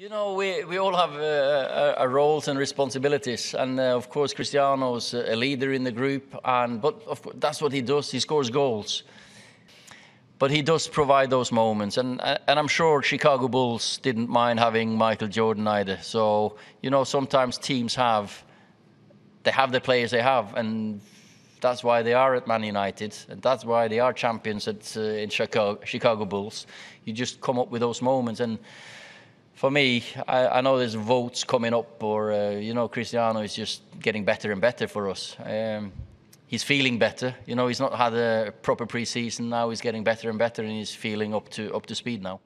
You know, we, we all have uh, our uh, uh, roles and responsibilities. And uh, of course, Cristiano's a leader in the group. and But course, that's what he does. He scores goals. But he does provide those moments. And, uh, and I'm sure Chicago Bulls didn't mind having Michael Jordan either. So, you know, sometimes teams have, they have the players they have. And that's why they are at Man United, and that's why they are champions at uh, in Chicago, Chicago Bulls. You just come up with those moments, and for me, I, I, know there's votes coming up, or uh, you know, Cristiano is just getting better and better for us. Um, he's feeling better. You know, he's not had a proper preseason now. He's getting better and better, and he's feeling up to up to speed now.